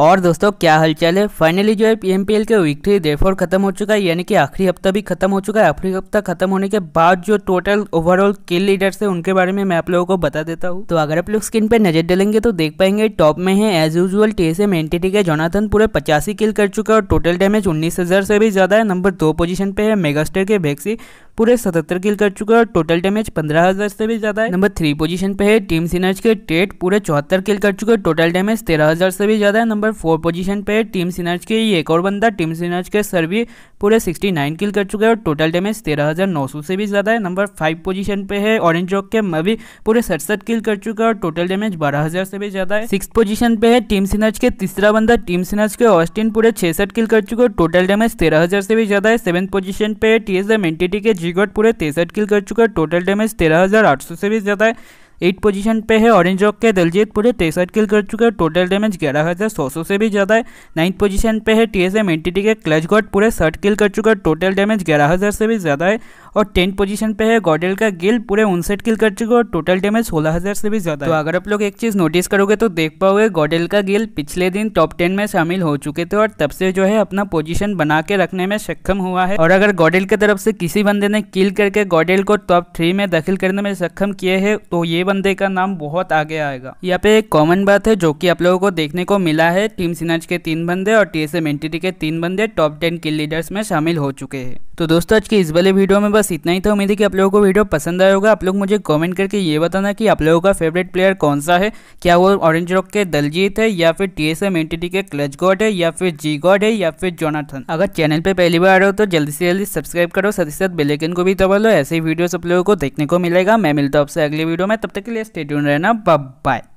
और दोस्तों क्या हलचल है फाइनली जो है पीएमपीएल के वीकली फोर खत्म हो चुका है यानी कि आखिरी हफ्ता भी खत्म हो चुका है आखिरी हफ्ता खत्म होने के बाद जो टोटल ओवरऑल किल लीडर्स है उनके बारे में मैं आप लोगों को बता देता हूँ तो अगर आप लोग स्क्रीन पर नजर डालेंगे तो देख पाएंगे टॉप में है एज यूजल टीएसएम एनटीटी के जोनाथन पूरे पचासी किल कर चुका है और टोटल डैमेज उन्नीस से भी ज्यादा है नंबर दो पोजीशन पे है मेगास्टर के वैक्सी पूरे सतहत्तर किल कर चुका है और टोटल डैमेज पंद्रह हजार से भी ज्यादा है नंबर थ्री पोजीशन पे है टीम सिनर्ज के टेट पूरे चौहत्तर किल कर चुके टोटल डैमेज तेरह हजार से भी ज्यादा है नंबर फोर पोजीशन पे है टीम सिनर्ज के एक और बंदा टीम सिनर्ज के सर्वी पूरे सिक्सटी नाइन किल कर चुका है और टोटल डैमेज तेरह हजार नौ सौ से भी ज्यादा है नंबर फाइव पोजीशन पे है ऑरेंज रॉक के मवी पूरे सड़सठ किल कर चुका है और टोटल डैमेज बारह हजार से भी ज्यादा है सिक्स पोजीशन पे है टीम सिनर्ज के तीसरा बंदा टीम सिनर्ज के ऑस्टिन पूरे छसठ किल कर चुके हैं टोटल डैमेज तेरह हजार से भी ज्यादा है सेवन पोजिशन पे है T S M N T T के जी पूरे तिरसठ किल कर चुका है टोटल डैमेज तेरह हज़ार आठ सौ से भी ज़्यादा है एट पोजीशन पे है ऑरेंज रॉक के दलजीत पूरे तिरसठ किल कर चुके हैं टोटल डैमेज ग्यारह हज़ार सौ सौ से भी ज़्यादा है नाइन्थ पोजीशन पे है टी एस एम एंटीटी के क्लच गॉड पूरे सठ किल कर चुके हैं टोटल डैमेज ग्यारह हज़ार से भी ज़्यादा है और टेंथ पोजीशन पे है गॉडेल का गिल पूरे उनसठ किल कर चुके और टोटल डैमेज सोलह हज़ार से भी ज़्यादा तो अगर आप लोग एक चीज़ नोटिस करोगे तो देख पाओगे गॉडेल का गिल पिछले दिन टॉप टेन में शामिल हो चुके थे और तब से जो है अपना पोजीशन बना के रखने में सक्षम हुआ है और अगर गॉडेल की तरफ से किसी बंदे ने किल करके गॉडेल को टॉप थ्री में दाखिल करने में सक्षम किए है तो ये बंदे का नाम बहुत आगे आएगा यहाँ पे एक कॉमन बात है जो कि आप लोगों को देखने को मिला है टीम सिनाज के तीन बंदे और टीएसएम एनटीटी के तीन बंदे टॉप टेन किल लीडर्स में शामिल हो चुके हैं तो दोस्तों आज के इस वाले वीडियो में बस इतना ही था तो उम्मीद है कि आप लोगों को वीडियो पसंद आया होगा आप लोग मुझे कमेंट करके ये बताना कि आप लोगों का फेवरेट प्लेयर कौन सा है क्या वो ऑरेंज रॉक के दलजीत है या फिर टी एस एम एनटीटी के क्लच गॉड है या फिर जी गॉड है या फिर जोनाथन अगर चैनल पर पहली बार आ रहे हो तो जल्दी से जल्दी सब्सक्राइब करो साथ ही साथ बेलेकन को भी दबा लो ऐसे वीडियो आप लोगों को देखने को मिलेगा मैं मिलता हूँ आपसे अगले वीडियो में तब तक के लिए स्टेट रहना बाय